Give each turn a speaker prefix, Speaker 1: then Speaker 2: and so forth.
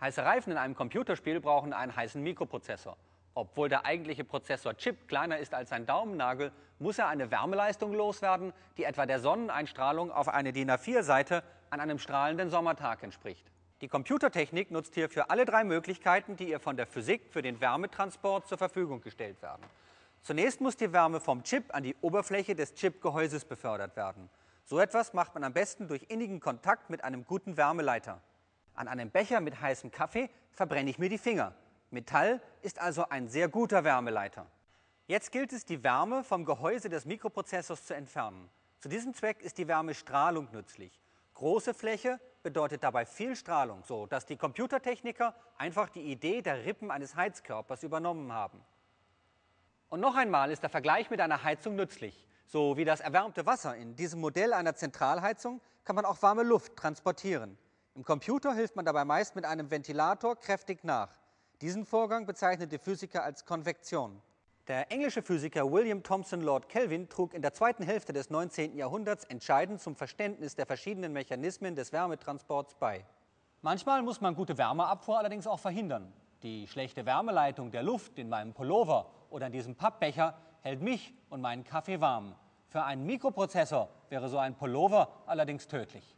Speaker 1: Heiße Reifen in einem Computerspiel brauchen einen heißen Mikroprozessor. Obwohl der eigentliche Prozessor-Chip kleiner ist als ein Daumennagel, muss er eine Wärmeleistung loswerden, die etwa der Sonneneinstrahlung auf eine DIN A4-Seite an einem strahlenden Sommertag entspricht. Die Computertechnik nutzt hierfür alle drei Möglichkeiten, die ihr von der Physik für den Wärmetransport zur Verfügung gestellt werden. Zunächst muss die Wärme vom Chip an die Oberfläche des Chipgehäuses befördert werden. So etwas macht man am besten durch innigen Kontakt mit einem guten Wärmeleiter. An einem Becher mit heißem Kaffee verbrenne ich mir die Finger. Metall ist also ein sehr guter Wärmeleiter. Jetzt gilt es, die Wärme vom Gehäuse des Mikroprozessors zu entfernen. Zu diesem Zweck ist die Wärmestrahlung nützlich. Große Fläche bedeutet dabei viel Strahlung, so dass die Computertechniker einfach die Idee der Rippen eines Heizkörpers übernommen haben. Und noch einmal ist der Vergleich mit einer Heizung nützlich. So wie das erwärmte Wasser in diesem Modell einer Zentralheizung kann man auch warme Luft transportieren. Im Computer hilft man dabei meist mit einem Ventilator kräftig nach. Diesen Vorgang bezeichnet der Physiker als Konvektion. Der englische Physiker William Thomson Lord Kelvin trug in der zweiten Hälfte des 19. Jahrhunderts entscheidend zum Verständnis der verschiedenen Mechanismen des Wärmetransports bei. Manchmal muss man gute Wärmeabfuhr allerdings auch verhindern. Die schlechte Wärmeleitung der Luft in meinem Pullover oder in diesem Pappbecher hält mich und meinen Kaffee warm. Für einen Mikroprozessor wäre so ein Pullover allerdings tödlich.